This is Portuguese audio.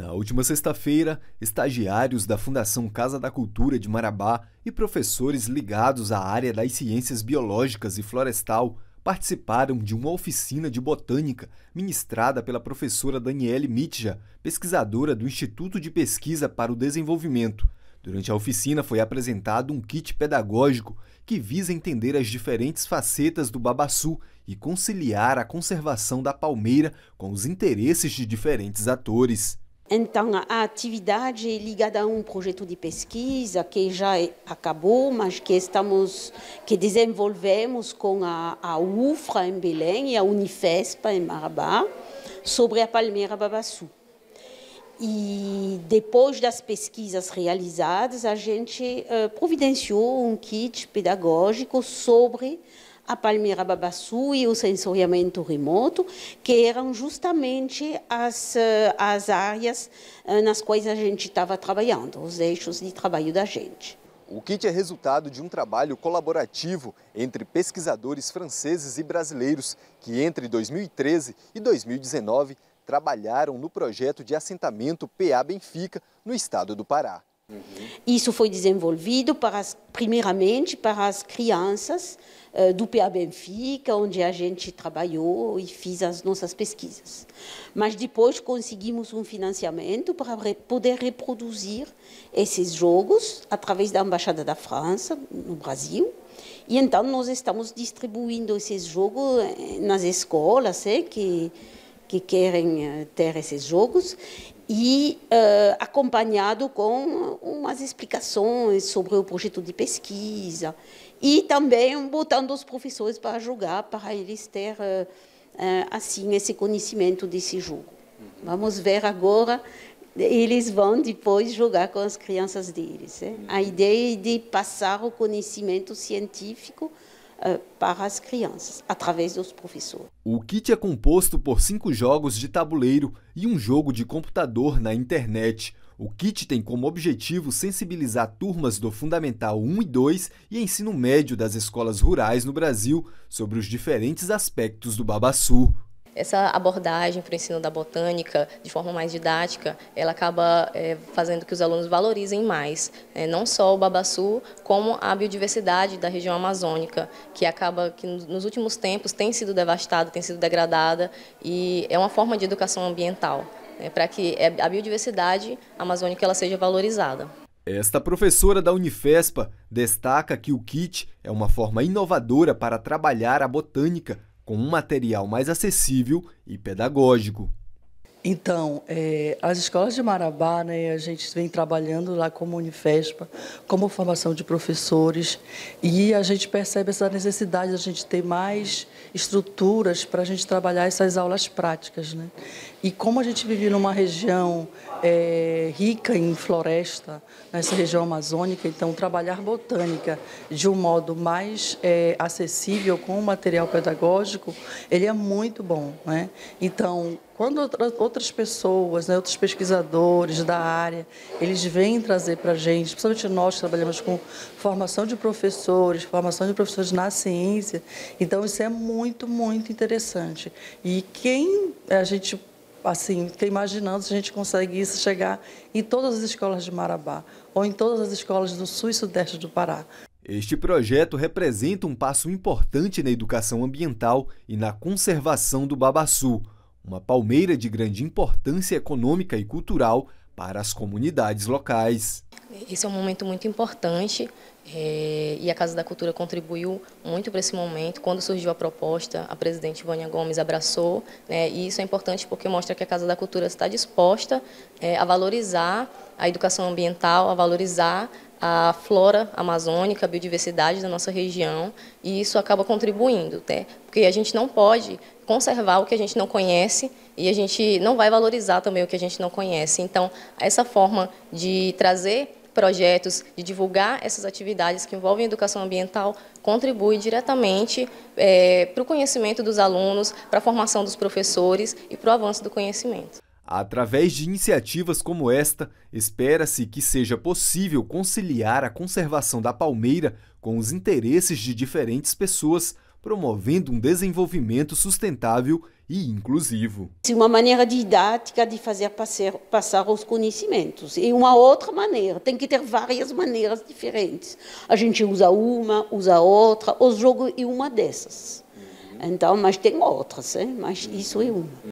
Na última sexta-feira, estagiários da Fundação Casa da Cultura de Marabá e professores ligados à área das ciências biológicas e florestal participaram de uma oficina de botânica ministrada pela professora Daniele Mitja, pesquisadora do Instituto de Pesquisa para o Desenvolvimento. Durante a oficina foi apresentado um kit pedagógico que visa entender as diferentes facetas do babaçu e conciliar a conservação da palmeira com os interesses de diferentes atores. Então, a atividade é ligada a um projeto de pesquisa que já é, acabou, mas que estamos, que desenvolvemos com a, a UFRA em Belém e a Unifespa em Marabá, sobre a palmeira babassu. E depois das pesquisas realizadas, a gente uh, providenciou um kit pedagógico sobre a Palmeira Babassu e o sensoriamento remoto, que eram justamente as, eh, as áreas eh, nas quais a gente estava trabalhando, os eixos de trabalho da gente. O kit é resultado de um trabalho colaborativo entre pesquisadores franceses e brasileiros que, entre 2013 e 2019, trabalharam no projeto de assentamento PA Benfica, no estado do Pará. Uhum. Isso foi desenvolvido para as, primeiramente para as crianças uh, do PA Benfica, onde a gente trabalhou e fez as nossas pesquisas. Mas depois conseguimos um financiamento para re, poder reproduzir esses jogos através da Embaixada da França no Brasil. E então nós estamos distribuindo esses jogos eh, nas escolas, é, que que querem ter esses jogos e uh, acompanhado com umas explicações sobre o projeto de pesquisa e também botando os professores para jogar para eles ter uh, assim esse conhecimento desse jogo. Uhum. Vamos ver agora eles vão depois jogar com as crianças deles. Né? Uhum. A ideia é de passar o conhecimento científico eh, para as crianças, através dos professores. O kit é composto por cinco jogos de tabuleiro e um jogo de computador na internet. O kit tem como objetivo sensibilizar turmas do Fundamental 1 e 2 e ensino médio das escolas rurais no Brasil sobre os diferentes aspectos do babassu. Essa abordagem para o ensino da botânica, de forma mais didática, ela acaba é, fazendo que os alunos valorizem mais, é, não só o babaçu, como a biodiversidade da região amazônica, que acaba que nos últimos tempos tem sido devastada, tem sido degradada, e é uma forma de educação ambiental, é, para que é, a biodiversidade amazônica ela seja valorizada. Esta professora da Unifespa destaca que o kit é uma forma inovadora para trabalhar a botânica com um material mais acessível e pedagógico. Então, é, as escolas de Marabá, né, a gente vem trabalhando lá como Unifespa, como formação de professores, e a gente percebe essa necessidade de a gente ter mais estruturas para a gente trabalhar essas aulas práticas. Né? E como a gente vive numa região é, rica em floresta, nessa região amazônica, então trabalhar botânica de um modo mais é, acessível com o material pedagógico, ele é muito bom. Né? Então, quando outras pessoas, né, outros pesquisadores da área, eles vêm trazer para a gente, principalmente nós que trabalhamos com formação de professores, formação de professores na ciência, então isso é muito, muito interessante. E quem a gente assim, imaginando se a gente consegue isso chegar em todas as escolas de Marabá ou em todas as escolas do sul e sudeste do Pará. Este projeto representa um passo importante na educação ambiental e na conservação do babaçu, uma palmeira de grande importância econômica e cultural para as comunidades locais. Esse é um momento muito importante é, e a Casa da Cultura contribuiu muito para esse momento. Quando surgiu a proposta, a presidente Vânia Gomes abraçou, né, e isso é importante porque mostra que a Casa da Cultura está disposta é, a valorizar a educação ambiental, a valorizar a flora amazônica, a biodiversidade da nossa região, e isso acaba contribuindo, né? porque a gente não pode conservar o que a gente não conhece e a gente não vai valorizar também o que a gente não conhece. Então, essa forma de trazer projetos, de divulgar essas atividades que envolvem educação ambiental, contribui diretamente é, para o conhecimento dos alunos, para a formação dos professores e para o avanço do conhecimento. Através de iniciativas como esta, espera-se que seja possível conciliar a conservação da palmeira com os interesses de diferentes pessoas, promovendo um desenvolvimento sustentável e inclusivo. É uma maneira didática de fazer passar, passar os conhecimentos. E uma outra maneira, tem que ter várias maneiras diferentes. A gente usa uma, usa outra, o jogo é uma dessas. Uhum. Então, mas tem outras, hein? mas isso é uma.